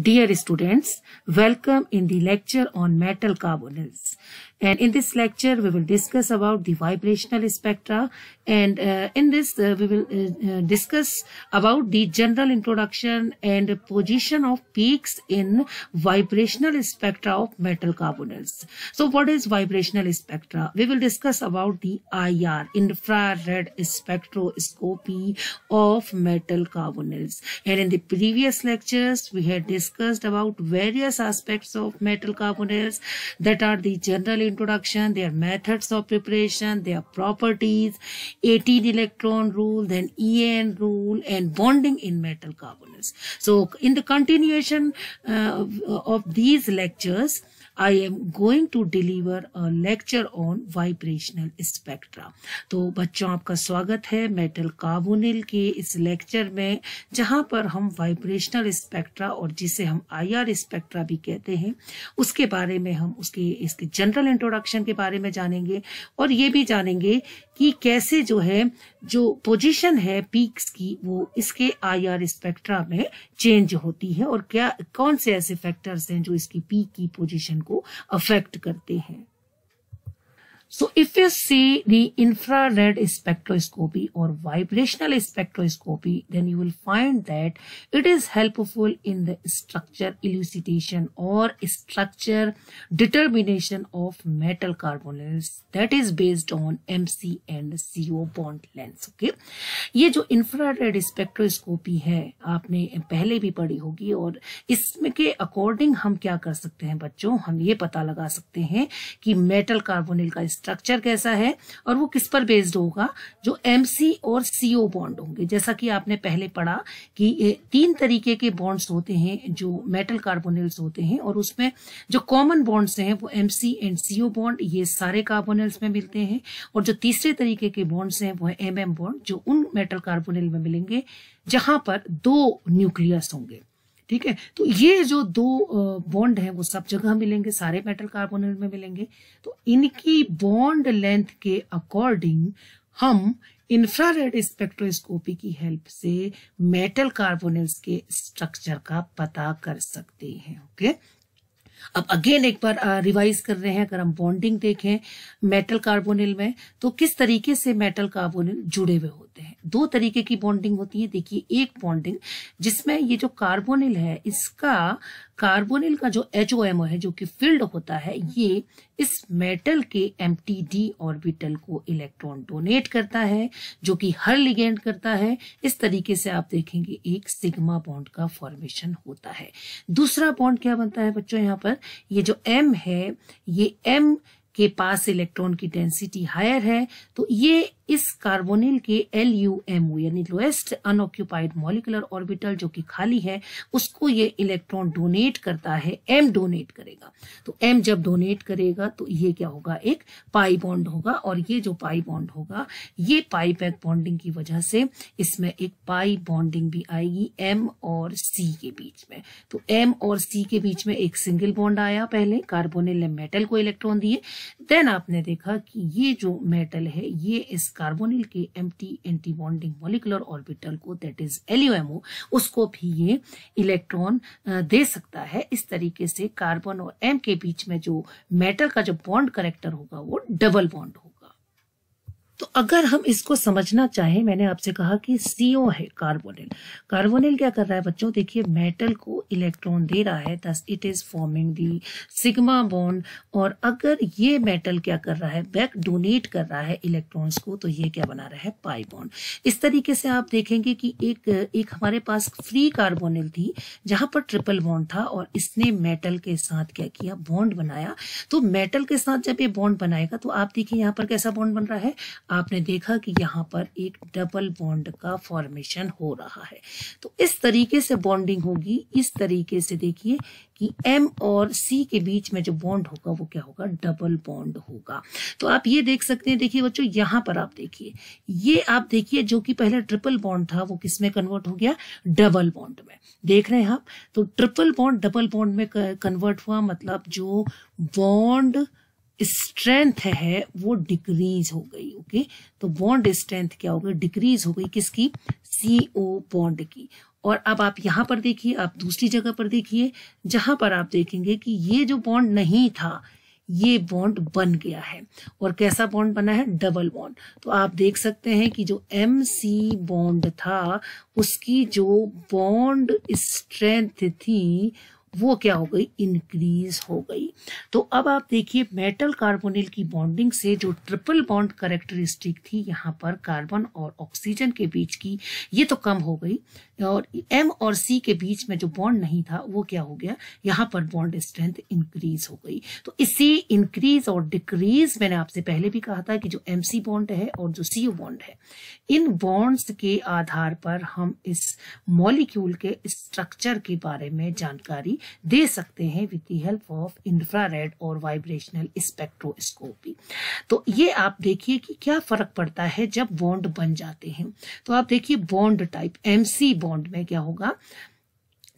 Dear students, welcome in the lecture on metal carbonyls. And in this lecture, we will discuss about the vibrational spectra. And uh, in this, uh, we will uh, uh discuss about the general introduction and position of peaks in vibrational spectra of metal carbonates. So what is vibrational spectra? We will discuss about the IR, infrared spectroscopy of metal carbonates. And in the previous lectures, we had discussed about various aspects of metal carbonates that are the general introduction, their methods of preparation, their properties, 18 electron rule, then EN rule, and bonding in metal carbonates. So in the continuation uh, of, of these lectures, I am going to deliver a lecture on vibrational spectra तो बच्चों आपका स्वागत है metal काबुनिल के इस lecture में जहां पर हम वाइब्रेशनल स्पेक्ट्रा और जिसे हम आईआर स्पेक्ट्रा भी कहते हैं उसके बारे में हम उसके इसके जनरल इंट्रोडक्शन के बारे में जानेंगे और ये भी जानेंगे कि कैसे जो है जो पोजीशन है पीक्स की वो इसके आर स्पेक्ट्रा में चेंज होती है और क्या कौन से ऐसे फैक्टर्स हैं जो इसकी पीक की पोजीशन को को अफेक्ट करते हैं So if you see the infrared spectroscopy or vibrational spectroscopy, then you will find that it is helpful in the structure elucidation or structure determination of metal carbonyls that is based on MC and CO bond lens Okay, ये जो infrared spectroscopy है आपने पहले भी पढ़ी होगी और इसमें के according हम क्या कर सकते हैं बच्चों हम ये पता लगा सकते हैं कि metal carbonyl का स्ट्रक्चर कैसा है और वो किस पर बेस्ड होगा जो एम और सीओ बॉन्ड होंगे जैसा कि आपने पहले पढ़ा कि तीन तरीके के बॉन्ड्स होते हैं जो मेटल कार्बोनिल्स होते हैं और उसमें जो कॉमन बॉन्ड्स हैं वो एम एंड सीओ बॉन्ड ये सारे कार्बोनिल्स में मिलते हैं और जो तीसरे तरीके के बॉन्ड्स हैं वो है एम बॉन्ड जो उन मेटल कार्बोनिल में मिलेंगे जहां पर दो न्यूक्लियस होंगे ठीक है तो ये जो दो बॉन्ड है वो सब जगह मिलेंगे सारे मेटल कार्बोन में मिलेंगे तो इनकी बॉन्ड लेंथ के अकॉर्डिंग हम इंफ्रारेड स्पेक्ट्रोस्कोपी की हेल्प से मेटल कार्बोनेट्स के स्ट्रक्चर का पता कर सकते हैं ओके अब अगेन एक बार रिवाइज कर रहे हैं अगर हम बॉन्डिंग देखें मेटल कार्बोनिल में तो किस तरीके से मेटल कार्बोनिल जुड़े हुए होते होते हैं दो तरीके की बॉन्डिंग होती है देखिए एक बॉन्डिंग जिसमें ये जो कार्बोनिल है इसका कार्बोनिल का जो एच है जो कि फील्ड होता है ये इस मेटल के एम ऑर्बिटल को इलेक्ट्रॉन डोनेट करता है जो कि हर लिगेंड करता है इस तरीके से आप देखेंगे एक सिग्मा बॉन्ड का फॉर्मेशन होता है दूसरा बॉन्ड क्या बनता है बच्चों यहाँ पर ये जो एम है ये एम के पास इलेक्ट्रॉन की डेंसिटी हायर है तो ये इस कार्बोनिल के एल यू एम ओ यानी लोएस्ट अनऑक्यूपाइड मॉलिकुलर ऑर्बिटल जो कि खाली है उसको ये इलेक्ट्रॉन डोनेट करता है एम डोनेट करेगा तो एम जब डोनेट करेगा तो ये क्या होगा एक पाई बॉन्ड होगा और ये जो पाई बॉन्ड होगा ये पाई बैक बॉन्डिंग की वजह से इसमें एक पाई बॉन्डिंग भी आएगी एम और सी के बीच में तो एम और सी के बीच में एक सिंगल बॉन्ड आया पहले कार्बोनिल ने मेटल को इलेक्ट्रॉन दिए देन आपने देखा कि ये जो मेटल है ये इस कार्बोनिल के empty anti bonding molecular orbital को दैट इज एलयूएमओ उसको भी ये इलेक्ट्रॉन दे सकता है इस तरीके से कार्बन और एम के बीच में जो मेटल का जो बॉन्ड करेक्टर होगा वो डबल बॉन्ड होगा तो अगर हम इसको समझना चाहें मैंने आपसे कहा कि सीओ है कार्बोनिल कार्बोनिल क्या कर रहा है बच्चों देखिए मेटल को इलेक्ट्रॉन दे रहा है thus it is forming the sigma bond और अगर ये मेटल क्या कर रहा है बैक डोनेट कर रहा है इलेक्ट्रॉन्स को तो ये क्या बना रहा है पाई बॉन्ड इस तरीके से आप देखेंगे कि एक एक हमारे पास फ्री कार्बोनिल थी जहां पर ट्रिपल बॉन्ड था और इसने मेटल के साथ क्या किया बॉन्ड बनाया तो मेटल के साथ जब ये बॉन्ड बनाएगा तो आप देखिए यहाँ पर कैसा बॉन्ड बन रहा है आपने देखा कि यहाँ पर एक डबल बॉन्ड का फॉर्मेशन हो रहा है तो इस तरीके से बॉन्डिंग होगी इस तरीके से देखिए कि M और सी के बीच में जो बॉन्ड होगा वो क्या होगा डबल बॉन्ड होगा तो आप ये देख सकते हैं देखिए बच्चों यहां पर आप देखिए ये आप देखिए जो कि पहले ट्रिपल बॉन्ड था वो किस में कन्वर्ट हो गया डबल बॉन्ड में देख रहे हैं आप तो ट्रिपल बॉन्ड डबल बॉन्ड में कन्वर्ट हुआ मतलब जो बॉन्ड स्ट्रेंथ है वो डिक्रीज हो गई ओके तो बॉन्ड स्ट्रेंथ क्या हो गई डिक्रीज हो गई किसकी सीओ बॉन्ड की और अब आप यहां पर देखिए आप दूसरी जगह पर देखिए जहां पर आप देखेंगे कि ये जो बॉन्ड नहीं था ये बॉन्ड बन गया है और कैसा बॉन्ड बना है डबल बॉन्ड तो आप देख सकते हैं कि जो एम सी बॉन्ड था उसकी जो बॉन्ड स्ट्रेंथ थी वो क्या हो गई इंक्रीज हो गई तो अब आप देखिए मेटल कार्बोनिल की बॉन्डिंग से जो ट्रिपल बॉन्ड करेक्टरिस्टिक थी यहाँ पर कार्बन और ऑक्सीजन के बीच की ये तो कम हो गई और एम और सी के बीच में जो बॉन्ड नहीं था वो क्या हो गया यहाँ पर बॉन्ड स्ट्रेंथ इंक्रीज हो गई तो इसी इंक्रीज और डिक्रीज मैंने आपसे पहले भी कहा था कि जो एम सी बॉन्ड है और जो सी बॉन्ड है इन बॉन्ड्स के आधार पर हम इस मॉलिक्यूल के स्ट्रक्चर के बारे में जानकारी दे सकते हैं with the help of infrared और वाइब्रेशनल स्पेक्ट्रोस्कोपी तो ये आप देखिए कि क्या फर्क पड़ता है जब बॉन्ड बन जाते हैं तो आप देखिए bond type MC bond bond में क्या होगा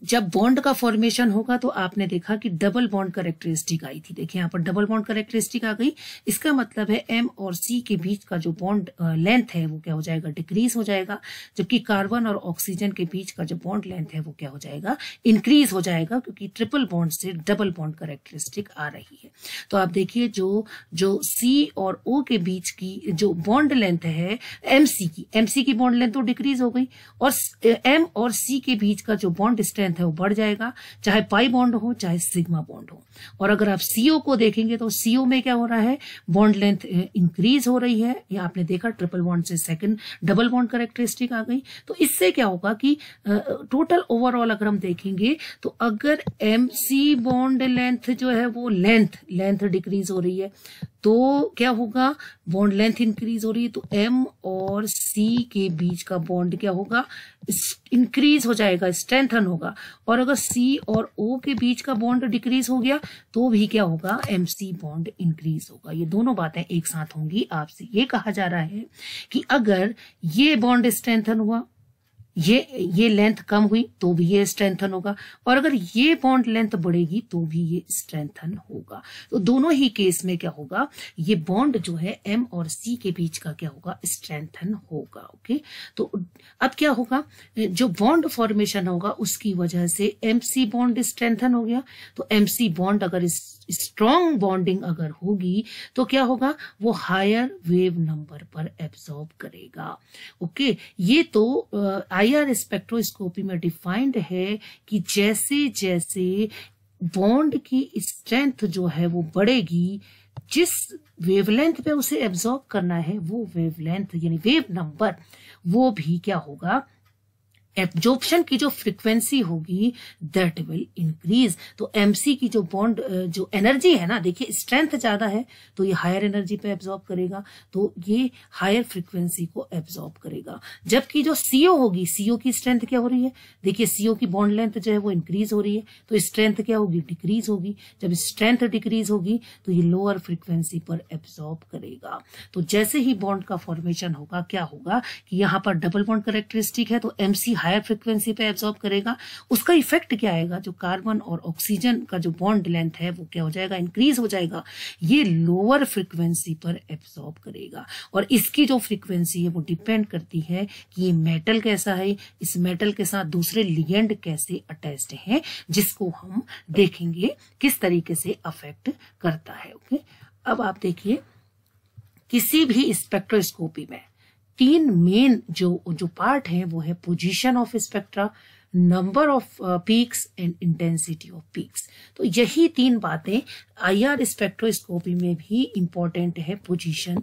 जब बॉन्ड का फॉर्मेशन होगा तो आपने देखा कि डबल बॉन्ड करेक्टरिस्टिक आई थी देखिए यहाँ पर डबल बॉन्ड करेक्टरिस्टिक आ गई इसका मतलब है एम और सी के बीच का जो बॉन्ड लेंथ है वो क्या हो जाएगा डिक्रीज हो जाएगा जबकि कार्बन और ऑक्सीजन के बीच का जो बॉन्ड लेंथ है वो क्या हो जाएगा इंक्रीज हो जाएगा क्योंकि ट्रिपल बॉन्ड से डबल बॉन्ड करेक्टरिस्टिक आ रही है तो आप देखिए जो जो सी और ओ के बीच की जो बॉन्ड लेंथ है एम की एम की बॉन्ड लेंथ तो डिक्रीज हो गई और एम और सी के बीच का जो बॉन्ड स्ट्रेंथ स्ट्रेंथ है वो बढ़ जाएगा चाहे पाई बॉन्ड हो चाहे सिग्मा बॉन्ड हो और अगर आप सीओ को देखेंगे तो सीओ में क्या हो रहा है बॉन्ड लेंथ इंक्रीज हो रही है या आपने देखा ट्रिपल बॉन्ड से सेकंड डबल बॉन्ड करेक्टरिस्टिक आ गई तो इससे क्या होगा कि टोटल ओवरऑल अगर हम देखेंगे तो अगर एम बॉन्ड लेंथ जो है वो लेंथ लेंथ डिक्रीज हो रही है तो क्या होगा बॉन्ड लेंथ इंक्रीज हो रही है तो एम और सी के बीच का बॉन्ड क्या होगा इंक्रीज हो जाएगा स्ट्रेंथन होगा और अगर सी और ओ के बीच का बॉन्ड डिक्रीज हो गया तो भी क्या होगा एम सी बॉन्ड इंक्रीज होगा ये दोनों बातें एक साथ होंगी आपसे ये कहा जा रहा है कि अगर ये बॉन्ड स्ट्रेंथन हुआ ये ये लेंथ कम हुई तो भी ये स्ट्रेंथन होगा और अगर ये बॉन्ड लेंथ बढ़ेगी तो भी ये स्ट्रेंथन होगा तो दोनों ही केस में क्या होगा ये बॉन्ड जो है एम और सी के बीच का क्या होगा स्ट्रेंथन होगा ओके तो अब क्या होगा जो बॉन्ड फॉर्मेशन होगा उसकी वजह से एम सी बॉन्ड स्ट्रेंथन हो गया तो एम सी बॉन्ड अगर स्ट्रॉन्ग बॉन्डिंग अगर होगी तो क्या होगा वो हायर वेव नंबर पर एब्जॉर्ब करेगा ओके okay? ये तो आई आर स्पेक्ट्रोस्कोपी में डिफाइंड है कि जैसे जैसे बॉन्ड की स्ट्रेंथ जो है वो बढ़ेगी जिस वेवलेंथ पे उसे एब्जॉर्ब करना है वो वेवलेंथ यानी वेव नंबर वो भी क्या होगा एब्जॉर्प्शन की जो फ्रीक्वेंसी होगी दैट विल इंक्रीज तो एमसी की जो बॉन्ड जो एनर्जी है ना देखिए स्ट्रेंथ ज्यादा है तो ये हायर एनर्जी पे एब्जॉर्ब करेगा तो ये हायर फ्रीक्वेंसी को एब्जॉर्ब करेगा जबकि जो सीओ होगी सीओ की स्ट्रेंथ क्या हो रही है देखिए सीओ की बॉन्ड लेंथ जो है वो इंक्रीज हो रही है तो स्ट्रेंथ क्या होगी डिक्रीज होगी जब स्ट्रेंथ डिक्रीज होगी तो ये लोअर फ्रिक्वेंसी पर एब्जॉर्ब करेगा तो जैसे ही बॉन्ड का फॉर्मेशन होगा क्या होगा कि यहाँ पर डबल बॉन्ड करेक्टरिस्टिक है तो एमसी हायर फ्रिक्वेंसी पे एब्जॉर्ब करेगा उसका इफेक्ट क्या आएगा जो कार्बन और ऑक्सीजन का जो बॉन्ड लेंथ है वो क्या हो जाएगा इंक्रीज हो जाएगा ये लोअर फ्रिक्वेंसी पर एब्जॉर्ब करेगा और इसकी जो फ्रिक्वेंसी है वो डिपेंड करती है कि ये मेटल कैसा है इस मेटल के साथ दूसरे लिगेंड कैसे अटैच्ड हैं जिसको हम देखेंगे किस तरीके से अफेक्ट करता है ओके अब आप देखिए किसी भी स्पेक्ट्रोस्कोपी में तीन मेन जो जो पार्ट है वो है position of spectra number of peaks and intensity of peaks तो यही तीन बातें आईआर स्पेक्ट्रोस्कोपी में भी इंपॉर्टेंट है position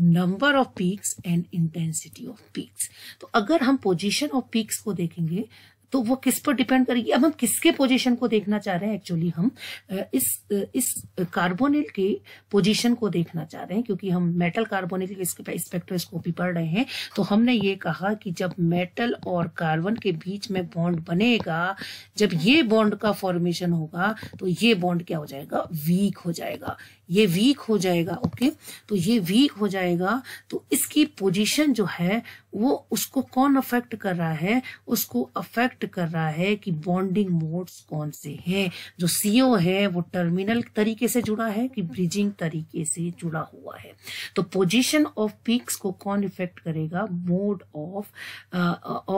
number of peaks and intensity of peaks तो अगर हम पोजीशन ऑफ पीक्स को देखेंगे तो वो किस पर डिपेंड करेगी अब हम किसके पोजीशन को देखना चाह रहे हैं एक्चुअली हम इस इस कार्बोनेट के पोजीशन को देखना चाह रहे हैं क्योंकि हम मेटल कार्बोनेट की स्पेक्ट्रोस्कोपी पढ़ रहे हैं तो हमने ये कहा कि जब मेटल और कार्बन के बीच में बॉन्ड बनेगा जब ये बॉन्ड का फॉर्मेशन होगा तो ये बॉन्ड क्या हो जाएगा वीक हो जाएगा ये वीक हो जाएगा ओके तो ये वीक हो जाएगा तो इसकी पोजीशन जो है वो उसको कौन अफेक्ट कर रहा है उसको अफेक्ट कर रहा है कि बॉन्डिंग मोड्स कौन से हैं जो सीओ है वो टर्मिनल तरीके से जुड़ा है कि ब्रिजिंग तरीके से जुड़ा हुआ है तो पोजीशन ऑफ पीक्स को कौन इफेक्ट करेगा mode of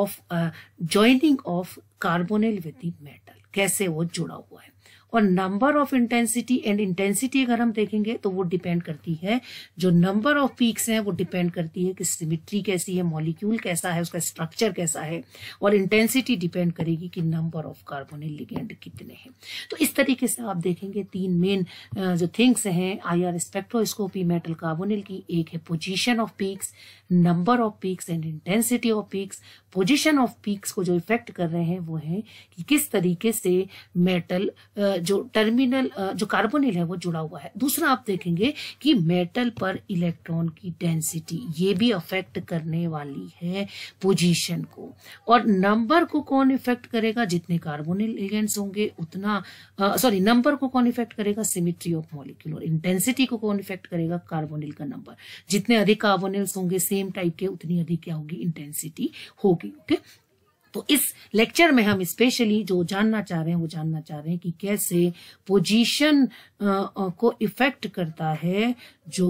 of joining of carbonyl with metal कैसे वो जुड़ा हुआ और number of intensity and intensity अगर हम देखेंगे तो वो डिपेंड करती है जो नंबर ऑफ पीक्स हैं वो डिपेंड करती है कि सिमिट्री कैसी है मॉलिक्यूल कैसा है उसका स्ट्रक्चर कैसा है और इंटेंसिटी डिपेंड करेगी कि नंबर ऑफ कार्बोनिक लिगेंड कितने हैं तो इस तरीके से आप देखेंगे तीन मेन जो थिंग्स हैं I R spectroscopy metal carbonyl की एक है position of peaks number of peaks and intensity of peaks position of peaks को जो इफेक्ट कर रहे हैं वो है कि किस तरीके से मेटल जो टर्मिनल जो कार्बोनिल है वो जुड़ा हुआ है दूसरा आप देखेंगे कि मेटल पर इलेक्ट्रॉन की डेंसिटी ये भी अफेक्ट करने वाली है पोजीशन को और नंबर को कौन इफेक्ट करेगा जितने कार्बोनिल एलिगेंट्स होंगे उतना सॉरी नंबर को कौन इफेक्ट करेगा सिमिट्री ऑफ मॉलिक्यूल और इंटेंसिटी को कौन इफेक्ट करेगा कार्बोनिल का नंबर जितने अधिक कार्बोनिल्स होंगे सेम टाइप के उतनी अधिक क्या होगी इंटेंसिटी होगी ओके तो इस लेक्चर में हम स्पेशली जो जानना चाह रहे हैं वो जानना चाह रहे हैं कि कैसे पोजीशन को इफेक्ट करता है जो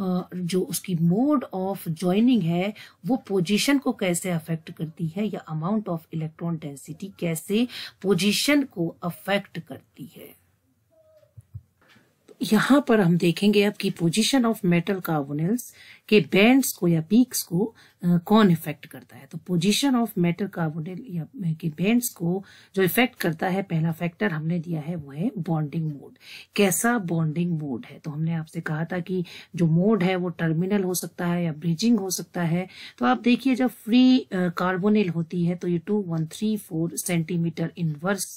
जो उसकी मोड ऑफ ज्वाइनिंग है वो पोजीशन को कैसे अफेक्ट करती है या अमाउंट ऑफ इलेक्ट्रॉन डेंसिटी कैसे पोजीशन को अफेक्ट करती है तो यहाँ पर हम देखेंगे अब कि पोजीशन ऑफ मेटल कार्बोनल्स के बैंड्स को या पीक्स को कौन इफेक्ट करता है तो पोजीशन ऑफ मेटल कार्बोनिल या के बैंड्स को जो इफेक्ट करता है पहला फैक्टर हमने दिया है वो है बॉन्डिंग मोड कैसा बॉन्डिंग मोड है तो हमने आपसे कहा था कि जो मोड है वो टर्मिनल हो सकता है या ब्रिजिंग हो सकता है तो आप देखिए जब फ्री कार्बोनिल होती है तो ये two one three four centimetre inverse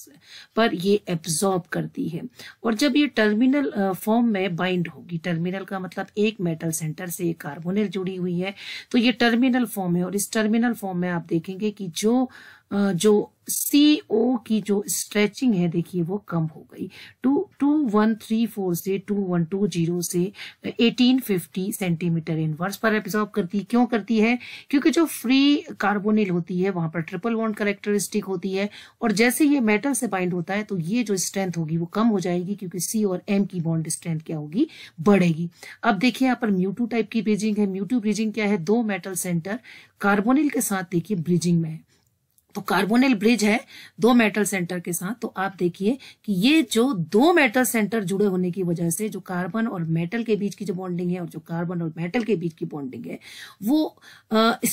पर ये एब्जॉर्ब करती है और जब ये टर्मिनल फॉर्म में बाइंड होगी टर्मिनल का मतलब एक मेटल सेंटर से एक कार्बन कार्बोनिल जुड़ी हुई है तो ये टर्मिनल फॉर्म है और इस टर्मिनल फॉर्म में आप देखेंगे कि जो जो सी ओ की जो स्ट्रेचिंग है देखिए वो कम हो गई two two one three four से टू वन टू जीरो से एटीन फिफ्टी सेंटीमीटर इनवर्स पर एब्जॉर्ब करती है क्यों करती है क्योंकि जो फ्री कार्बोनिल होती है वहां पर ट्रिपल वन करेक्टरिस्टिक होती है और जैसे ये मेटल से बाइंड होता है तो ये जो स्ट्रेंथ होगी वो कम हो जाएगी क्योंकि सी और एम की बॉन्ड स्ट्रेंथ क्या होगी बढ़ेगी अब देखिए यहाँ पर म्यूटू टाइप की ब्रिजिंग है म्यूटू ब्रिजिंग क्या है दो मेटल सेंटर कार्बोनिल के साथ देखिए ब्रिजिंग में है तो कार्बोनिल ब्रिज है दो मेटल सेंटर के साथ तो आप देखिए कि ये जो दो मेटल सेंटर जुड़े होने की वजह से जो कार्बन और मेटल के बीच की जो बॉन्डिंग है और जो कार्बन और मेटल के बीच की बॉन्डिंग है वो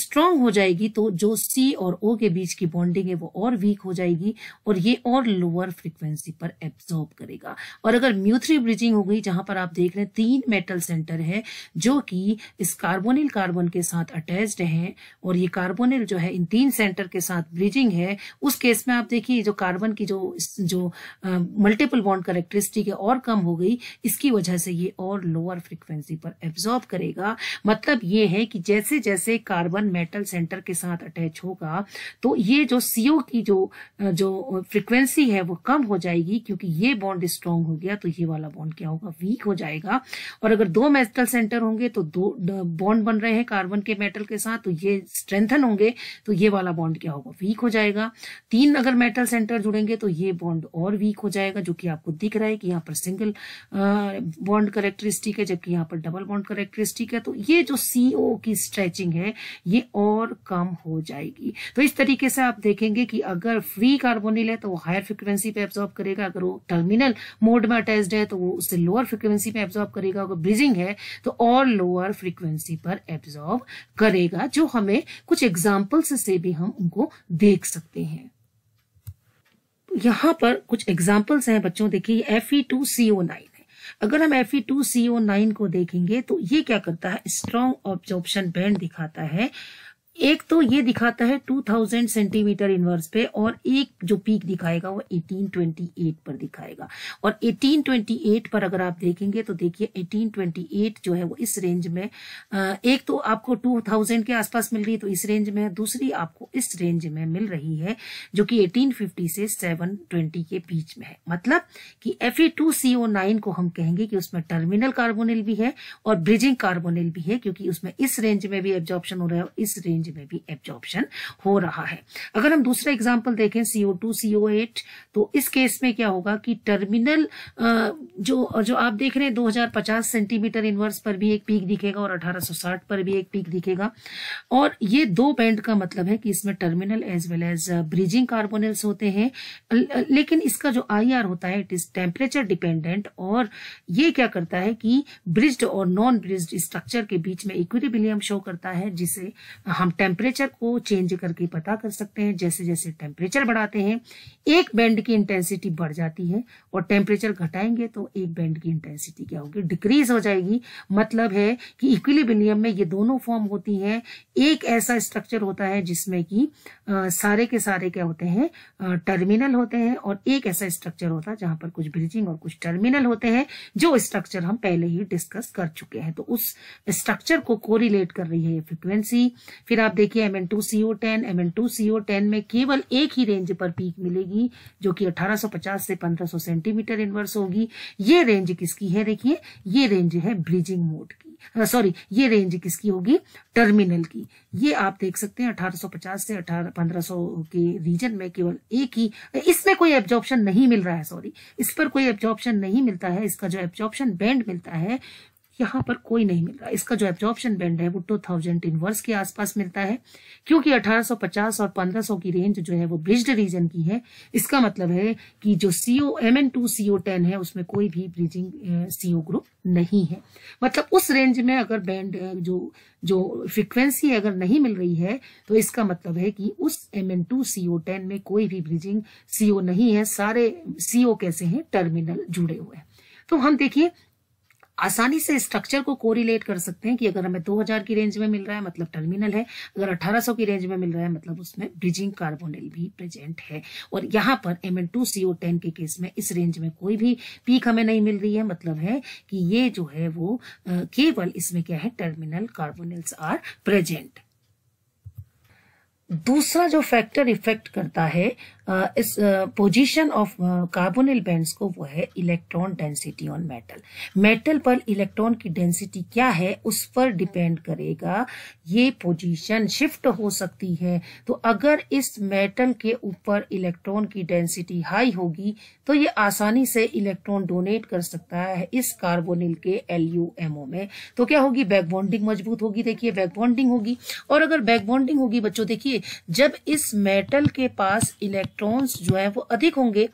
स्ट्रांग हो जाएगी तो जो सी और ओ के बीच की बॉन्डिंग है वो और वीक हो जाएगी और ये और लोअर फ्रिक्वेंसी पर एब्जॉर्ब करेगा और अगर म्यूथ्री ब्रिजिंग हो गई जहां पर आप देख रहे हैं तीन मेटल सेंटर है जो कि इस कार्बोनिल कार्बन के साथ अटैच्ड है और ये कार्बोनिल जो है इन तीन सेंटर के साथ ब्रिज एजिंग है उस केस में आप देखिए जो कार्बन की जो जो मल्टीपल बॉन्ड करेक्टरिस्टिक है और कम हो गई इसकी वजह से ये और लोअर फ्रिक्वेंसी पर एब्जॉर्ब करेगा मतलब ये है कि जैसे जैसे कार्बन मेटल सेंटर के साथ अटैच होगा तो ये जो सीओ की जो जो फ्रिक्वेंसी है वो कम हो जाएगी क्योंकि ये बॉन्ड स्ट्रांग हो गया तो ये वाला बॉन्ड क्या होगा वीक हो जाएगा और अगर दो मेटल सेंटर होंगे तो दो बॉन्ड बन रहे हैं कार्बन के मेटल के साथ तो ये स्ट्रेंथन होंगे तो ये वाला बॉन्ड क्या होगा वीक वीक हो जाएगा तीन अगर मेटल सेंटर जुड़ेंगे तो ये बॉन्ड और वीक हो जाएगा जो कि आपको दिख रहा है कि यहाँ पर सिंगल बॉन्ड करेक्टरिस्टिक है जबकि यहाँ पर डबल बॉन्ड करेक्टरिस्टिक है तो ये जो सीओ की स्ट्रेचिंग है ये और कम हो जाएगी तो इस तरीके से आप देखेंगे कि अगर फ्री कार्बोनिल है तो वो हायर फ्रिक्वेंसी पे एब्जॉर्ब करेगा अगर वो टर्मिनल मोड में अटैच्ड है तो वो उससे लोअर फ्रिक्वेंसी पे एब्जॉर्ब करेगा अगर ब्रिजिंग है तो और लोअर फ्रिक्वेंसी पर एब्जॉर्ब करेगा जो हमें कुछ एग्जाम्पल्स से भी हम उनको दे देख सकते हैं यहां पर कुछ एग्जाम्पल्स हैं बच्चों देखिए F E two C O nine है अगर हम F E two C O nine को देखेंगे तो ये क्या करता है स्ट्रॉन्ग ऑब्जॉर्प्शन बैंड दिखाता है एक तो ये दिखाता है 2000 सेंटीमीटर इनवर्स पे और एक जो पीक दिखाएगा वो 1828 पर दिखाएगा और 1828 पर अगर आप देखेंगे तो देखिए 1828 जो है वो इस रेंज में एक तो आपको 2000 के आसपास मिल रही है तो इस रेंज में दूसरी आपको इस रेंज में मिल रही है जो कि 1850 से 720 के बीच में है मतलब कि एफ को हम कहेंगे कि उसमें टर्मिनल कार्बोनिल भी है और ब्रिजिंग कार्बोनिल भी है क्योंकि उसमें इस रेंज में भी एब्जॉर्प्शन हो रहा है और इस रेंज रेंज में भी एब्जॉर्बन हो रहा है अगर हम दूसरा एग्जाम्पल देखें सीओ टू सीओ एट तो इस केस में क्या होगा कि टर्मिनल जो जो आप देख रहे हैं 2050 सेंटीमीटर इनवर्स पर भी एक पीक दिखेगा और 1860 पर भी एक पीक दिखेगा और ये दो बैंड का मतलब है कि इसमें terminal as well as bridging carbonyls होते हैं लेकिन इसका जो आई होता है इट इज टेम्परेचर डिपेंडेंट और ये क्या करता है कि ब्रिज्ड और नॉन ब्रिज्ड स्ट्रक्चर के बीच में इक्विटी शो करता है जिसे हम टेम्परेचर को चेंज करके पता कर सकते हैं जैसे जैसे टेम्परेचर बढ़ाते हैं एक बैंड की इंटेंसिटी बढ़ जाती है और टेम्परेचर घटाएंगे तो एक बैंड की इंटेंसिटी क्या होगी डिक्रीज हो जाएगी मतलब है कि इक्विलिबिनियम में ये दोनों फॉर्म होती हैं एक ऐसा स्ट्रक्चर होता है जिसमें कि सारे के सारे क्या होते हैं टर्मिनल होते हैं और एक ऐसा स्ट्रक्चर होता है जहां पर कुछ ब्रिजिंग और कुछ टर्मिनल होते हैं जो स्ट्रक्चर हम पहले ही डिस्कस कर चुके हैं तो उस स्ट्रक्चर को कोरिलेट कर रही है ये फ्रिक्वेंसी फिर आप आप देखिए M N two C O ten M N two C O ten में केवल एक ही रेंज पर पीक मिलेगी जो कि 1850 से 1500 सेंटीमीटर इनवर्स होगी ये रेंज किसकी है देखिए ये रेंज है ब्रिजिंग मोड की सॉरी ये रेंज किसकी होगी टर्मिनल की ये आप देख सकते हैं 1850 से 1500 के रीजन में केवल एक ही इसमें कोई एब्जॉर्प्शन नहीं मिल रहा है सॉरी इस पर कोई एब्जॉर्प्शन नहीं मिलता है इसका जो एब्जॉर्प्शन बैंड मिलता है यहाँ पर कोई नहीं मिल रहा इसका जो एब्जॉर्प्शन बैंड है वो टू थाउजेंड वर्ष के आसपास मिलता है क्योंकि 1850 और 1500 की रेंज जो है वो ब्रिज्ड रीजन की है इसका मतलब है कि जो CO M N two CO ten है उसमें कोई भी ब्रिजिंग सीओ ग्रुप नहीं है मतलब उस रेंज में अगर बैंड जो जो फ्रिक्वेंसी अगर नहीं मिल रही है तो इसका मतलब है कि उस M N two CO ten में कोई भी ब्रिजिंग सीओ नहीं है सारे सीओ कैसे हैं टर्मिनल जुड़े हुए हैं तो हम देखिए आसानी से स्ट्रक्चर को कोरिलेट कर सकते हैं कि अगर हमें 2000 की रेंज में मिल रहा है मतलब टर्मिनल है अगर 1800 की रेंज में मिल रहा है मतलब उसमें ब्रिजिंग कार्बोनिल भी प्रेजेंट है और यहाँ पर M N two CO ten के केस में इस रेंज में कोई भी पीक हमें नहीं मिल रही है मतलब है कि ये जो है वो केवल इसमें क्या है टर्मिनल कार्बोनिल्स आर प्रेजेंट दूसरा जो फैक्टर इफेक्ट करता है इस पोजीशन ऑफ कार्बोनिल बैंड्स को वो है electron density on metal metal पर इलेक्ट्रॉन की डेंसिटी क्या है उस पर डिपेंड करेगा ये पोजीशन शिफ्ट हो सकती है तो अगर इस मेटल के ऊपर इलेक्ट्रॉन की डेंसिटी हाई होगी तो ये आसानी से इलेक्ट्रॉन डोनेट कर सकता है इस कार्बोनिल के एल में तो क्या होगी बैक बॉन्डिंग मजबूत होगी देखिए बैक बॉन्डिंग होगी और अगर बैक बॉन्डिंग होगी बच्चों देखिए जब इस मेटल के पास इलेक्ट्रॉन इलेक्ट्रॉन्स जो है वो अधिक होंगे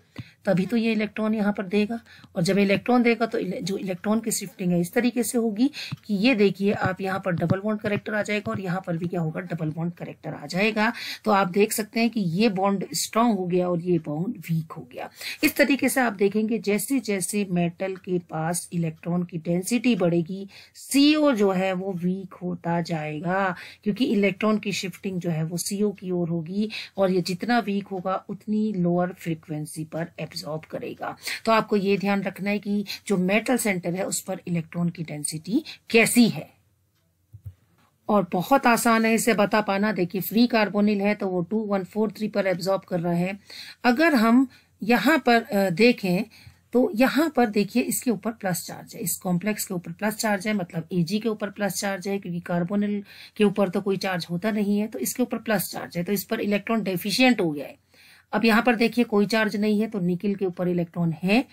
तभी हम्म। तो ये इलेक्ट्रॉन यहाँ पर देगा और जब इलेक्ट्रॉन देगा तो जो इलेक्ट्रॉन की शिफ्टिंग है इस तरीके से होगी कि ये देखिए आप यहाँ पर डबल बॉन्ड करेक्टर आ जाएगा और यहाँ पर भी क्या होगा डबल बॉन्ड करेक्टर आ जाएगा तो आप देख सकते हैं कि ये बॉन्ड स्ट्रांग हो गया और ये बॉन्ड वीक हो गया इस तरीके से आप देखेंगे जैसे जैसे मेटल के पास इलेक्ट्रॉन की डेंसिटी बढ़ेगी सीओ जो है वो वीक होता जाएगा क्योंकि इलेक्ट्रॉन की शिफ्टिंग जो है वो सीओ की ओर होगी और ये जितना वीक होगा उतनी लोअर फ्रिक्वेंसी पर एप एब्जॉर्ब करेगा तो आपको ये ध्यान रखना है कि जो मेटल सेंटर है उस पर इलेक्ट्रॉन की डेंसिटी कैसी है और बहुत आसान है इसे बता पाना देखिए फ्री कार्बोनिल है तो वो टू वन फोर थ्री पर एब्जॉर्ब कर रहा है अगर हम यहां पर देखें तो यहां पर देखिए इसके ऊपर प्लस चार्ज है इस कॉम्प्लेक्स के ऊपर प्लस चार्ज है मतलब एजी के ऊपर प्लस चार्ज है क्योंकि कार्बोनिल के ऊपर तो कोई चार्ज होता नहीं है तो इसके ऊपर प्लस चार्ज है तो इस पर इलेक्ट्रॉन डेफिशियंट हो गया है अब यहाँ पर देखिए कोई चार्ज नहीं है तो निकिल के ऊपर इलेक्ट्रॉन है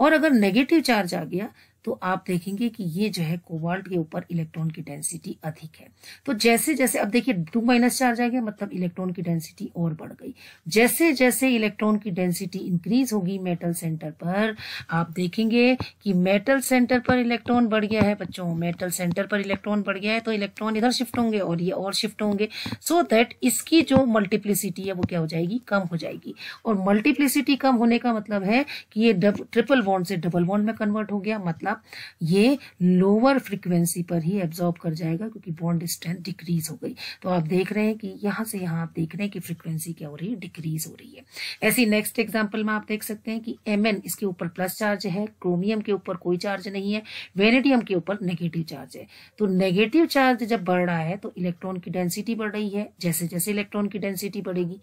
और अगर नेगेटिव चार्ज आ गया तो आप देखेंगे कि ये जो है कोबाल्ट के ऊपर इलेक्ट्रॉन की डेंसिटी अधिक है तो जैसे जैसे अब देखिए टू माइनस चार्ज आ गया मतलब इलेक्ट्रॉन की डेंसिटी और बढ़ गई जैसे जैसे इलेक्ट्रॉन की डेंसिटी इंक्रीज होगी मेटल सेंटर पर आप देखेंगे कि मेटल सेंटर पर इलेक्ट्रॉन बढ़ गया है बच्चों मेटल सेंटर पर इलेक्ट्रॉन बढ़ गया है तो इलेक्ट्रॉन इधर शिफ्ट होंगे और ये और शिफ्ट होंगे सो so दैट इसकी जो मल्टीप्लिसिटी है वो क्या हो जाएगी कम हो जाएगी और मल्टीप्लिसिटी कम होने का मतलब है कि ये ट्रिपल बॉन्ड से डबल बॉन्ड में कन्वर्ट हो गया मतलब ये लोअर फ्रिक्वेंसी पर ही एब्जॉर्ब कर जाएगा क्योंकि बॉन्ड स्ट्रेंथ डिक्रीज हो गई तो आप देख रहे हैं कि यहाँ से यहाँ आप देख रहे हैं कि फ्रिक्वेंसी क्या हो रही है डिक्रीज हो रही है ऐसी नेक्स्ट एग्जाम्पल में आप देख सकते हैं कि एम इसके ऊपर प्लस चार्ज है क्रोमियम के ऊपर कोई चार्ज नहीं है वेनेडियम के ऊपर नेगेटिव चार्ज है तो नेगेटिव चार्ज जब बढ़ रहा है तो इलेक्ट्रॉन की डेंसिटी बढ़ रही है जैसे जैसे इलेक्ट्रॉन की डेंसिटी बढ़ेगी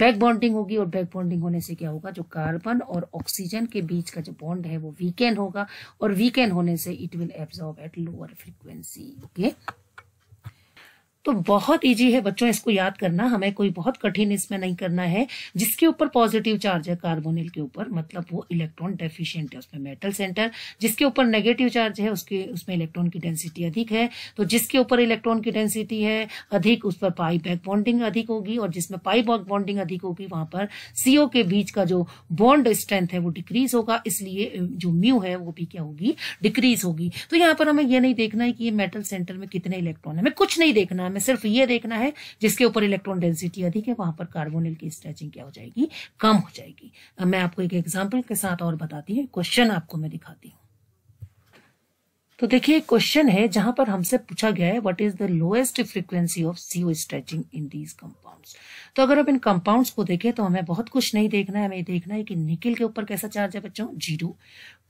बैक बॉन्डिंग होगी और बैक बॉन्डिंग होने से क्या होगा जो कार्बन और ऑक्सीजन के बीच का जो बॉन्ड है वो वीकेंड होगा और वीकेंड होने से it will absorb at lower frequency okay तो बहुत इजी है बच्चों इसको याद करना हमें कोई बहुत कठिन इसमें नहीं करना है जिसके ऊपर पॉजिटिव चार्ज है कार्बोनिल के ऊपर मतलब वो इलेक्ट्रॉन डेफिशिएंट है उसमें मेटल सेंटर जिसके ऊपर नेगेटिव चार्ज है उसके उसमें इलेक्ट्रॉन की डेंसिटी अधिक है तो जिसके ऊपर इलेक्ट्रॉन की डेंसिटी है अधिक उस पर पाई बैक बॉन्डिंग अधिक होगी और जिसमें पाई बैक बॉन्डिंग अधिक होगी वहां पर सीओ के बीच का जो बॉन्ड स्ट्रेंथ है वो डिक्रीज होगा इसलिए जो म्यू है वो भी क्या होगी डिक्रीज होगी तो यहाँ पर हमें यह नहीं देखना है कि ये मेटल सेंटर में कितने इलेक्ट्रॉन है हमें कुछ नहीं देखना हमें सिर्फ ये देखना है जिसके ऊपर इलेक्ट्रॉन डेंसिटी अधिक है वहां पर कार्बोनिल की स्ट्रेचिंग क्या हो जाएगी कम हो जाएगी अब मैं आपको एक एग्जाम्पल के साथ और बताती है क्वेश्चन आपको मैं दिखाती हूँ तो देखिए एक क्वेश्चन है जहां पर हमसे पूछा गया है what is the lowest frequency of CO stretching in these compounds तो अगर आप इन कंपाउंड्स को देखें तो हमें बहुत कुछ नहीं देखना है हमें देखना है कि निकिल के ऊपर कैसा चार्ज है बच्चों जीरो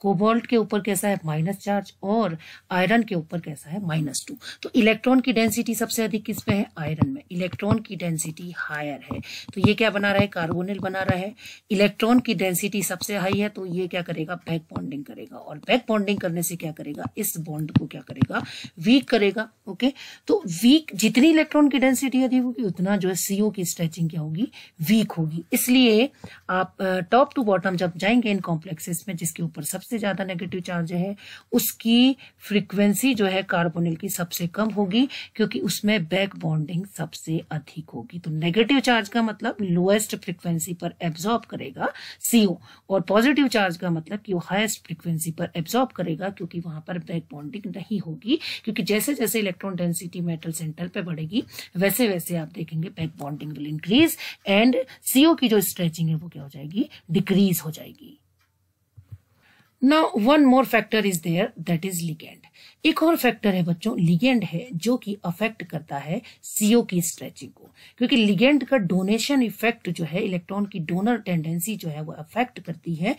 कोबाल्ट के ऊपर कैसा है माइनस चार्ज और आयरन के ऊपर कैसा है माइनस टू तो इलेक्ट्रॉन की डेंसिटी सबसे अधिक किस पे है आयरन में इलेक्ट्रॉन की डेंसिटी हायर है तो ये क्या बना रहा है कार्बोनिल बना रहा है इलेक्ट्रॉन की डेंसिटी सबसे हाई है तो ये क्या करेगा बैक बॉन्डिंग करेगा और बैक बॉन्डिंग करने से क्या करेगा इस बॉन्ड को क्या करेगा वीक करेगा ओके तो वीक जितनी इलेक्ट्रॉन की डेंसिटी अधिक होगी उतना जो है सीओ की स्ट्रेचिंग क्या होगी वीक होगी इसलिए आप टॉप टू बॉटम जब जाएंगे इन कॉम्प्लेक्सेस में जिसके ऊपर सबसे सबसे ज़्यादा नेगेटिव चार्ज है उसकी फ्रीक्वेंसी जो है कार्बोनिल की सबसे कम होगी क्योंकि उसमें बैक बॉन्डिंग सबसे अधिक होगी तो नेगेटिव चार्ज का मतलब लोएस्ट फ्रीक्वेंसी पर एब्जॉर्ब करेगा सी और पॉजिटिव चार्ज का मतलब कि वो हाइस्ट फ्रिक्वेंसी पर एब्जॉर्ब करेगा क्योंकि वहां पर बैक बॉन्डिंग नहीं होगी क्योंकि जैसे जैसे इलेक्ट्रॉन डेंसिटी मेटल सेंटर पर बढ़ेगी वैसे वैसे आप देखेंगे back bonding will increase and CO की जो स्ट्रेचिंग है वो क्या हो जाएगी डिक्रीज हो जाएगी Now, one more factor is there that is ligand. एक और फैक्टर है बच्चों लिगेंड है जो कि अफेक्ट करता है सीओ की स्ट्रेचिंग को क्योंकि लिगेंड का डोनेशन इफेक्ट जो है इलेक्ट्रॉन की डोनर टेंडेंसी जो है वो अफेक्ट करती है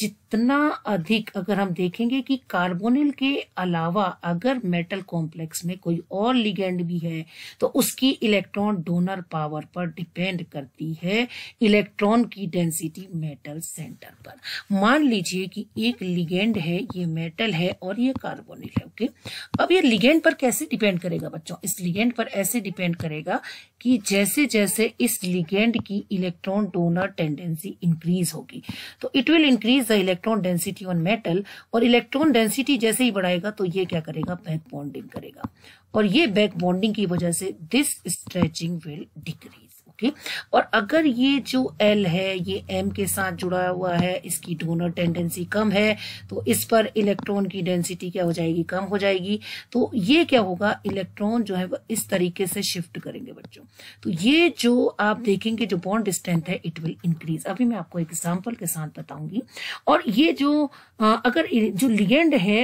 जितना अधिक अगर हम देखेंगे कि कार्बोनिल के अलावा अगर मेटल कॉम्प्लेक्स में कोई और लिगेंड भी है तो उसकी इलेक्ट्रॉन डोनर पावर पर डिपेंड करती है इलेक्ट्रॉन की डेंसिटी मेटल सेंटर पर मान लीजिए कि एक लिगेंड है ये मेटल है और ये कार्बोनिल है ओके ओके तो अब ये लिगेंड पर कैसे डिपेंड करेगा बच्चों इस लिगेंड पर ऐसे डिपेंड करेगा कि जैसे जैसे इस लिगेंड की इलेक्ट्रॉन डोनर टेंडेंसी इंक्रीज होगी तो it will increase the electron density on metal और इलेक्ट्रॉन डेंसिटी जैसे ही बढ़ाएगा तो ये क्या करेगा बैक बॉन्डिंग करेगा और ये बैक बॉन्डिंग की वजह से this stretching will decrease okay और अगर ये जो एल है ये एम के साथ जुड़ा हुआ है इसकी डोनर टेंडेंसी कम है तो इस पर इलेक्ट्रॉन की डेंसिटी क्या हो जाएगी कम हो जाएगी तो ये क्या होगा इलेक्ट्रॉन जो है वह इस तरीके से शिफ्ट करेंगे बच्चों तो ये जो आप देखेंगे जो बॉन्ड स्ट्रेंथ है इट विल इंक्रीज अभी मैं आपको एग्जाम्पल के साथ बताऊंगी और ये जो अगर जो लिगेंड है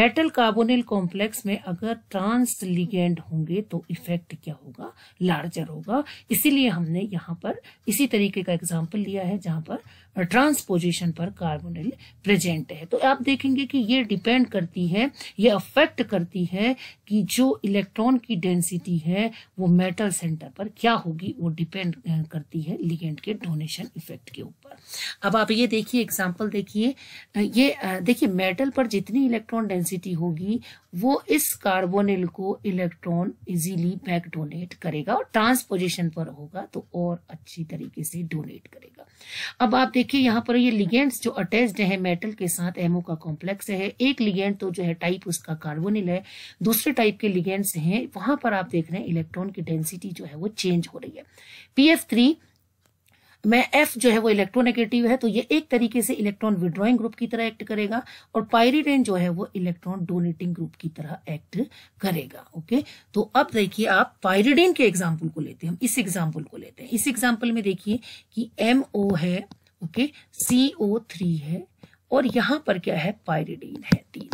मेटल कार्बोनिल कॉम्प्लेक्स में अगर ट्रांस लिगेंड होंगे तो इफेक्ट क्या होगा लार्जर होगा इसीलिए हमने यहाँ पर इसी तरीके का एग्जाम्पल लिया है जहां पर ट्रांसपोजिशन पर कार्बोनिल प्रेजेंट है तो आप देखेंगे कि ये डिपेंड करती है ये अफेक्ट करती है कि जो इलेक्ट्रॉन की डेंसिटी है वो मेटल सेंटर पर क्या होगी वो डिपेंड करती है लिगेंड के डोनेशन इफेक्ट के ऊपर अब आप ये देखिए एग्जाम्पल देखिए ये देखिए मेटल पर जितनी इलेक्ट्रॉन डेंसिटी होगी वो इस कार्बोनिल को इलेक्ट्रॉन इजीली बैक डोनेट करेगा और ट्रांसपोजिशन पर होगा तो और अच्छी तरीके से डोनेट करेगा अब आप देखिए यहाँ पर ये लिगेंड्स जो अटैच्ड है मेटल के साथ एमओ का कॉम्प्लेक्स है एक लिगेंड तो जो है टाइप उसका कार्बोनिल है दूसरे टाइप के लिगेंड्स हैं वहां पर आप देख रहे हैं इलेक्ट्रॉन की डेंसिटी जो है वो चेंज हो रही है पी एफ थ्री में एफ जो है वो इलेक्ट्रोनेगेटिव है तो ये एक तरीके से इलेक्ट्रॉन विड्रॉइंग ग्रुप की तरह एक्ट करेगा और पायरीडेन जो है वो इलेक्ट्रॉन डोनेटिंग ग्रुप की तरह एक्ट करेगा ओके तो अब देखिए आप पायरीडेन के एग्जाम्पल को लेते हैं हम इस एग्जाम्पल को लेते हैं इस एग्जाम्पल में देखिए कि एम है ओके सी है और यहां पर क्या है पायरिडीन है तीन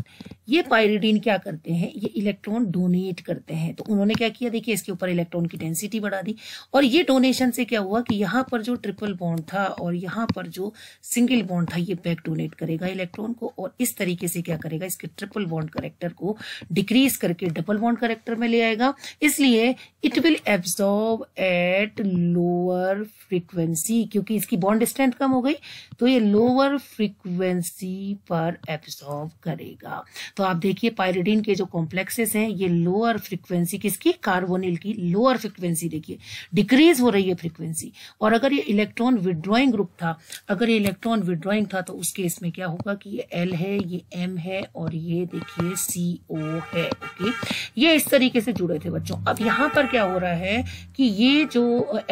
ये पायरिडीन क्या करते हैं ये इलेक्ट्रॉन डोनेट करते हैं तो उन्होंने क्या किया देखिए इसके ऊपर इलेक्ट्रॉन की डेंसिटी बढ़ा दी और ये डोनेशन से क्या हुआ कि यहाँ पर जो ट्रिपल बॉन्ड था और यहाँ पर जो सिंगल बॉन्ड था ये बैक डोनेट करेगा इलेक्ट्रॉन को और इस तरीके से क्या करेगा इसके ट्रिपल बॉन्ड करेक्टर को डिक्रीज करके डबल बॉन्ड करेक्टर में ले आएगा इसलिए it will absorb at lower frequency क्योंकि इसकी बॉन्ड स्ट्रेंथ कम हो गई तो ये लोअर फ्रिक्वेंसी पर एब्जॉर्व करेगा तो आप देखिए पायरिडीन के जो कॉम्प्लेक्सेस हैं ये लोअर फ्रिक्वेंसी किसकी कार्बोनिल की लोअर फ्रिक्वेंसी देखिए डिक्रीज हो रही है फ्रिक्वेंसी और अगर ये इलेक्ट्रॉन विड्रॉइंग ग्रुप था अगर ये इलेक्ट्रॉन विड्रॉइंग था तो उस केस में क्या होगा कि ये एल है ये एम है और ये देखिए सी ओ है ओके ये इस तरीके से जुड़े थे बच्चों अब यहाँ पर क्या हो रहा है कि ये जो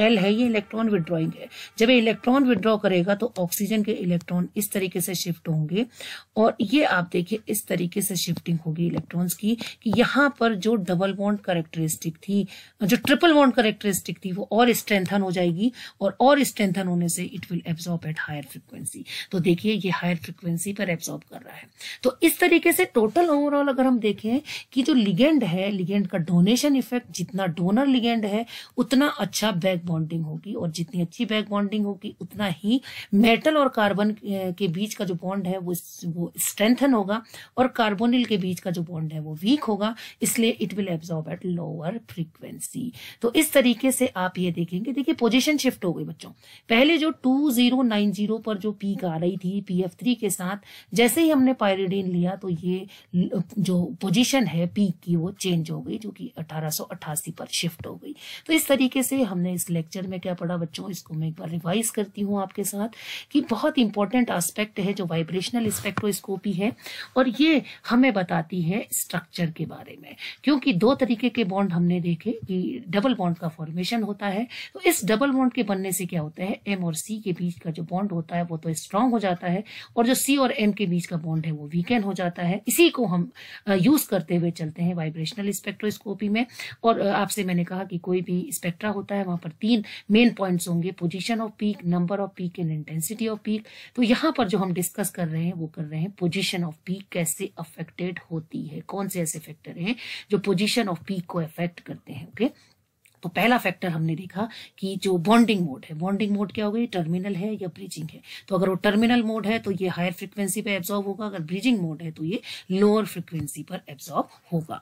एल है ये इलेक्ट्रॉन विड्रॉइंग है जब ये इलेक्ट्रॉन विड्रॉ करेगा तो ऑक्सीजन के इलेक्ट्रॉन इस तरीके से शिफ्ट होंगे और ये आप देखिए इस तरीके से से शिफ्टिंग होगी इलेक्ट्रॉन्स की कि यहाँ पर जो डबल बॉन्ड करेक्टरिस्टिक थी जो ट्रिपल बॉन्ड करेक्टरिस्टिक थी वो और स्ट्रेंथन हो जाएगी और और स्ट्रेंथन होने से it will absorb at higher frequency तो देखिए ये हायर फ्रिक्वेंसी पर एब्जॉर्ब कर रहा है तो इस तरीके से टोटल ओवरऑल अगर हम देखें कि जो लिगेंड है लिगेंड का डोनेशन इफेक्ट जितना डोनर लिगेंड है उतना अच्छा बैक बॉन्डिंग होगी और जितनी अच्छी बैक बॉन्डिंग होगी उतना ही मेटल और कार्बन के बीच का जो बॉन्ड है वो वो स्ट्रेंथन होगा और कार्बन कार्बोनिल के बीच का जो बॉन्ड है वो वीक होगा इसलिए it will absorb at lower frequency तो इस तरीके से आप ये देखेंगे देखिए पोजिशन शिफ्ट हो गई बच्चों पहले जो टू जीरो नाइन जीरो पर जो पीक आ रही थी पी एफ थ्री के साथ जैसे ही हमने पायरिडीन लिया तो ये जो पोजिशन है पीक की वो चेंज हो गई जो कि 1888 पर शिफ्ट हो गई तो इस तरीके से हमने इस लेक्चर में क्या पढ़ा बच्चों इसको मैं एक बार रिवाइज करती हूँ आपके साथ कि बहुत इंपॉर्टेंट आस्पेक्ट है जो वाइब्रेशनल स्पेक्ट्रोस्कोपी है और ये हम हमें बताती है स्ट्रक्चर के बारे में क्योंकि दो तरीके के बॉन्ड हमने देखे कि डबल बॉन्ड का फॉर्मेशन होता है तो इस डबल बॉन्ड के बनने से क्या होता है एम और सी के बीच का जो बॉन्ड होता है वो तो स्ट्रांग हो जाता है और जो सी और एम के बीच का बॉन्ड है वो वीकेन हो जाता है इसी को हम यूज करते हुए चलते हैं वाइब्रेशनल स्पेक्ट्रोस्कोपी में और आपसे मैंने कहा कि कोई भी स्पेक्ट्रा होता है वहां पर तीन मेन पॉइंट होंगे position of peak number of peak and intensity of peak तो यहां पर जो हम डिस्कस कर रहे हैं वो कर रहे हैं पोजिशन ऑफ पीक कैसे अफेक्ट अफेक्टेड होती है कौन से ऐसे फैक्टर हैं जो पोजीशन ऑफ पीक को अफेक्ट करते हैं ओके तो पहला फैक्टर हमने देखा कि जो बॉन्डिंग मोड है बॉन्डिंग मोड क्या हो गई टर्मिनल है या ब्रिजिंग है तो अगर वो टर्मिनल मोड है तो ये हायर फ्रिक्वेंसी पर एब्जॉर्ब होगा अगर ब्रिजिंग मोड है तो ये लोअर फ्रिक्वेंसी पर एब्जॉर्ब होगा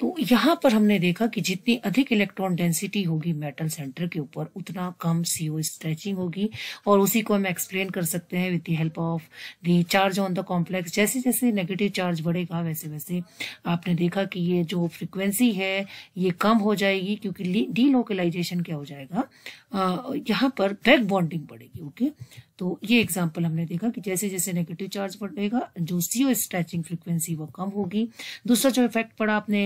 तो यहां पर हमने देखा कि जितनी अधिक इलेक्ट्रॉन डेंसिटी होगी मेटल सेंटर के ऊपर उतना कम सीओ स्ट्रेचिंग होगी और उसी को हम एक्सप्लेन कर सकते हैं with the help of the charge on the complex जैसे जैसे नेगेटिव चार्ज बढ़ेगा वैसे वैसे आपने देखा कि ये जो फ्रिक्वेंसी है ये कम हो जाएगी क्योंकि डीलोकलाइजेशन क्या हो जाएगा यहाँ पर बैक बॉन्डिंग बढ़ेगी ओके तो ये एग्जाम्पल हमने देखा कि जैसे जैसे नेगेटिव चार्ज बढ़ेगा जो सीओ स्ट्रेचिंग फ्रिक्वेंसी वो कम होगी दूसरा जो इफेक्ट पड़ा आपने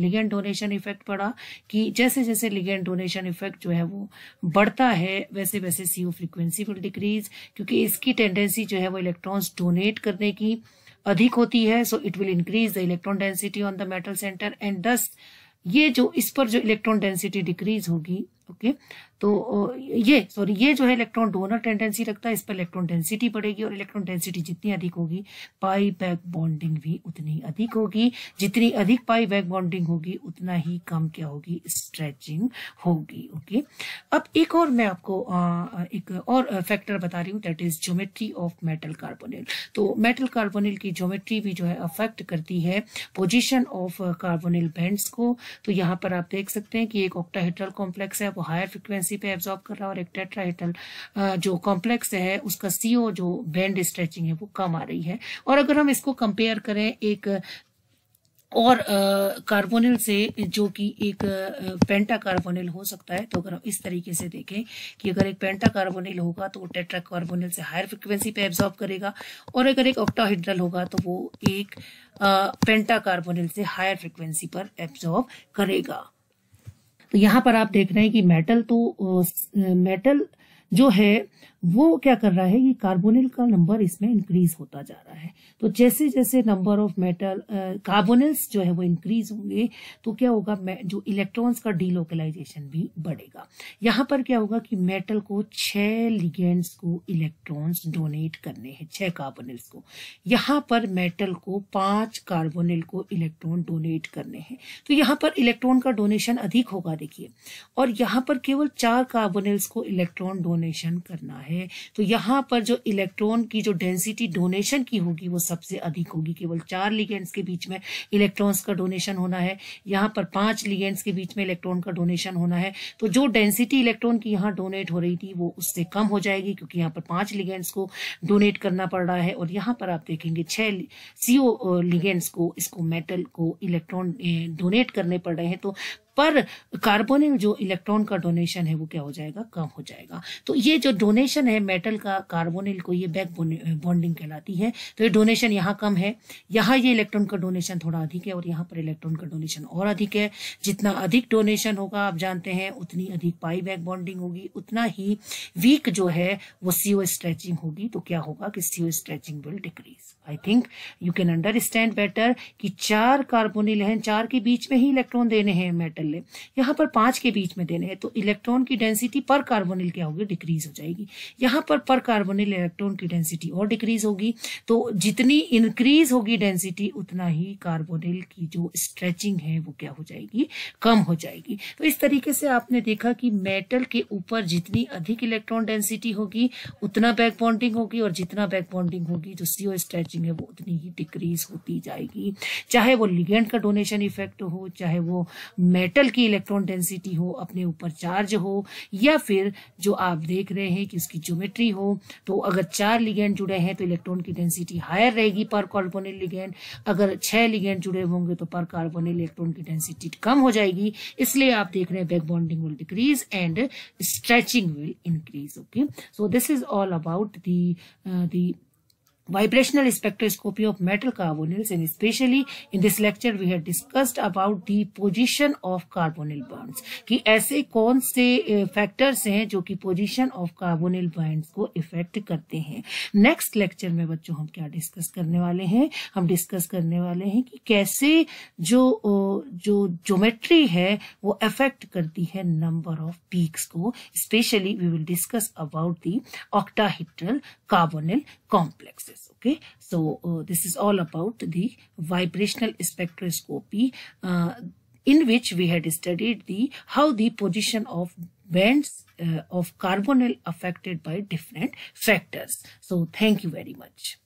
लिगेंड डोनेशन इफेक्ट पड़ा कि जैसे जैसे लिगेंड डोनेशन इफेक्ट जो है वो बढ़ता है वैसे वैसे सी फ्रिक्वेंसी विल डिक्रीज क्योंकि इसकी टेंडेंसी जो है वो इलेक्ट्रॉन्स डोनेट करने की अधिक होती है so it will increase the electron density on the metal centre and thus ये जो इस पर जो इलेक्ट्रॉन डेंसिटी डिक्रीज होगी ओके तो ये सॉरी ये जो है इलेक्ट्रॉन डोनर टेंडेंसी रखता है इस पर इलेक्ट्रॉन डेंसिटी बढ़ेगी और इलेक्ट्रॉन डेंसिटी जितनी अधिक होगी पाई बैक बॉन्डिंग भी उतनी अधिक होगी जितनी अधिक पाई बैक बॉन्डिंग होगी उतना ही कम क्या होगी स्ट्रेचिंग होगी ओके अब एक और मैं आपको आ, एक और फैक्टर बता रही हूँ that is geometry of metal carbonyl तो मेटल कार्बोनिल की ज्योमेट्री भी जो है अफेक्ट करती है पोजिशन ऑफ कार्बोनिल बैंड को तो यहाँ पर आप देख सकते हैं कि एक ऑक्टाहेड्रल कॉम्प्लेक्स है हायर फ्रिक्वेंसी पे एब्जॉर्ब कर रहा है और एक टेट्राहेटल जो कॉम्प्लेक्स है उसका सीओ जो बैंड स्ट्रेचिंग है वो कम आ रही है और अगर हम इसको कंपेयर करें एक और कार्बोनिल से जो कि एक पेंटा कार्बोनिल हो सकता है तो अगर हम इस तरीके से देखें कि अगर एक पेंटा कार्बोनिल होगा तो वो टेट्रा कार्बोनिल से हायर फ्रिक्वेंसी पे एब्जॉर्ब करेगा और अगर एक ऑक्टाहीड्रल होगा तो वो एक पेंटा कार्बोनिल से हायर फ्रिक्वेंसी पर एब्जॉर्ब करेगा तो यहाँ पर आप देख रहे हैं कि मेटल तो मेटल जो है वो क्या कर रहा है कि कार्बोनिल का नंबर इसमें इंक्रीज होता जा रहा है तो जैसे जैसे नंबर ऑफ मेटल कार्बोनिल्स जो है वो इंक्रीज होंगे तो क्या होगा जो इलेक्ट्रॉन्स का डीलोकलाइजेशन भी बढ़ेगा यहाँ पर क्या होगा कि मेटल को छह लिगेंड्स को इलेक्ट्रॉन्स डोनेट करने हैं छह कार्बोनिल्स को यहाँ पर मेटल को पांच कार्बोनिल को इलेक्ट्रॉन डोनेट करने हैं तो यहाँ पर इलेक्ट्रॉन का डोनेशन अधिक होगा देखिए और यहाँ पर केवल चार कार्बोनिल्स को इलेक्ट्रॉन डोनेशन करना है है तो यहाँ पर जो इलेक्ट्रॉन की जो डेंसिटी डोनेशन की होगी वो सबसे अधिक होगी केवल चार लिगेंड्स के बीच में इलेक्ट्रॉन्स का डोनेशन होना है यहाँ पर पांच लिगेंड्स के बीच में इलेक्ट्रॉन का डोनेशन होना है तो जो डेंसिटी इलेक्ट्रॉन की यहाँ डोनेट हो रही थी वो उससे कम हो जाएगी क्योंकि यहाँ पर पांच लिगेंड्स को डोनेट करना पड़ रहा है और यहाँ पर आप देखेंगे छह सीओ लिगेंड्स को इसको मेटल को इलेक्ट्रॉन डोनेट करने पड़ रहे हैं तो पर कार्बोनिल जो इलेक्ट्रॉन का डोनेशन है वो क्या हो जाएगा कम हो जाएगा तो ये जो डोनेशन है मेटल का कार्बोनिल को ये बैक बॉन्डिंग कहलाती है तो ये डोनेशन यहाँ कम है यहाँ ये इलेक्ट्रॉन का डोनेशन थोड़ा अधिक है और यहाँ पर इलेक्ट्रॉन का डोनेशन और अधिक है जितना अधिक डोनेशन होगा आप जानते हैं उतनी अधिक पाई बैक बॉन्डिंग होगी उतना ही वीक जो है वो सीओ स्ट्रेचिंग होगी तो क्या होगा कि CO stretching will decrease I think you can understand better कि चार कार्बोनिल हैं चार के बीच में ही इलेक्ट्रॉन देने हैं मेटल ले यहाँ पर पांच के बीच में देने हैं तो इलेक्ट्रॉन की डेंसिटी पर कार्बोनिल क्या होगी डिक्रीज हो जाएगी यहाँ पर पर कार्बोनिल इलेक्ट्रॉन की डेंसिटी और डिक्रीज होगी तो जितनी इंक्रीज होगी डेंसिटी उतना ही कार्बोनिल की जो स्ट्रेचिंग है वो क्या हो जाएगी कम हो जाएगी तो इस तरीके से आपने देखा कि मेटल के ऊपर जितनी अधिक इलेक्ट्रॉन डेंसिटी होगी उतना बैक बॉन्डिंग होगी और जितना बैक बॉन्डिंग होगी जो सीओ स्ट्रेचिंग है वो उतनी ही डिक्रीज होती जाएगी चाहे वो लिगेंड का डोनेशन इफेक्ट हो चाहे वो मेटल मेटल की इलेक्ट्रॉन डेंसिटी हो अपने ऊपर चार्ज हो या फिर जो आप देख रहे हैं कि उसकी ज्योमेट्री हो तो अगर चार लिगेंड जुड़े हैं तो इलेक्ट्रॉन की डेंसिटी हायर रहेगी पर कार्बोनिल लिगेंड अगर छह लिगेंड जुड़े होंगे तो पर कार्बोनिल इलेक्ट्रॉन की डेंसिटी कम हो जाएगी इसलिए आप देख रहे हैं back bonding will decrease and stretching will increase okay so this is all about the the vibrational spectroscopy of metal carbonyls and especially in this lecture we had discussed about the position of carbonyl bonds कि ऐसे कौन से factors हैं जो कि position of carbonyl binds को effect करते हैं नेक्स्ट लेक्चर में बच्चों हम क्या डिस्कस करने वाले हैं हम डिस्कस करने वाले हैं कि कैसे जो जो ज्योमेट्री है वो अफेक्ट करती है नंबर ऑफ पीक्स को specially we will discuss about the octahedral carbonyl complexes. Okay, so uh, this is all about the vibrational spectroscopy uh, in which we had studied the how the position of bands uh, of carbonyl affected by different factors. So thank you very much.